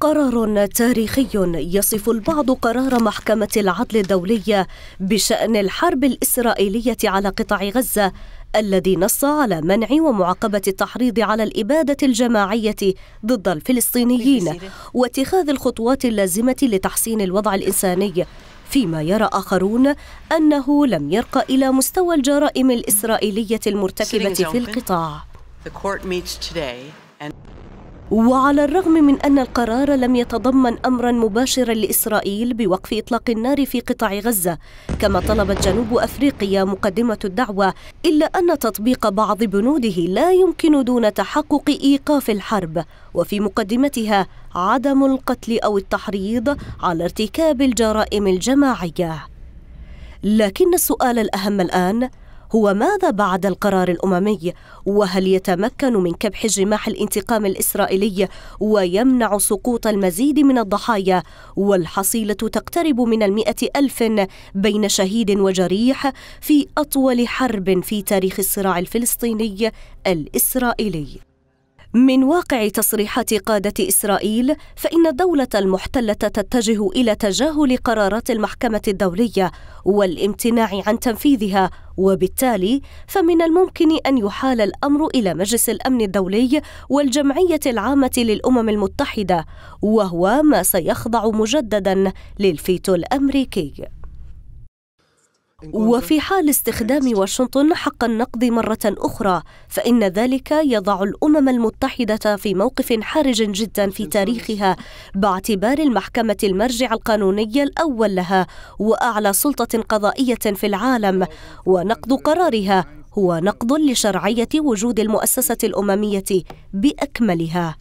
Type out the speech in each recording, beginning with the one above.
قرار تاريخي يصف البعض قرار محكمة العدل الدولية بشأن الحرب الإسرائيلية على قطاع غزة الذي نص على منع ومعاقبة التحريض على الإبادة الجماعية ضد الفلسطينيين واتخاذ الخطوات اللازمة لتحسين الوضع الإنساني فيما يرى آخرون أنه لم يرقى إلى مستوى الجرائم الإسرائيلية المرتكبة في القطاع. وعلى الرغم من أن القرار لم يتضمن أمرا مباشرا لإسرائيل بوقف إطلاق النار في قطاع غزة كما طلبت جنوب أفريقيا مقدمة الدعوة إلا أن تطبيق بعض بنوده لا يمكن دون تحقق إيقاف الحرب وفي مقدمتها عدم القتل أو التحريض على ارتكاب الجرائم الجماعية لكن السؤال الأهم الآن هو ماذا بعد القرار الأممي؟ وهل يتمكن من كبح جماح الانتقام الإسرائيلي ويمنع سقوط المزيد من الضحايا؟ والحصيلة تقترب من المئة ألف بين شهيد وجريح في أطول حرب في تاريخ الصراع الفلسطيني الإسرائيلي من واقع تصريحات قادة إسرائيل فإن الدولة المحتلة تتجه إلى تجاهل قرارات المحكمة الدولية والامتناع عن تنفيذها وبالتالي فمن الممكن أن يحال الأمر إلى مجلس الأمن الدولي والجمعية العامة للأمم المتحدة وهو ما سيخضع مجددا للفيتو الأمريكي وفي حال استخدام واشنطن حق النقد مرة أخرى فإن ذلك يضع الأمم المتحدة في موقف حرج جدا في تاريخها باعتبار المحكمة المرجع القانوني الأول لها وأعلى سلطة قضائية في العالم ونقد قرارها هو نقد لشرعية وجود المؤسسة الأممية بأكملها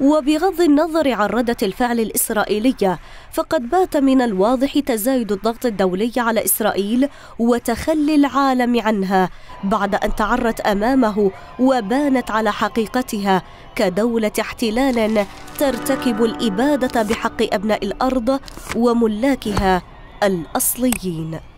وبغض النظر عن ردة الفعل الإسرائيلية فقد بات من الواضح تزايد الضغط الدولي على إسرائيل وتخلي العالم عنها بعد أن تعرت أمامه وبانت على حقيقتها كدولة احتلال ترتكب الإبادة بحق أبناء الأرض وملاكها الأصليين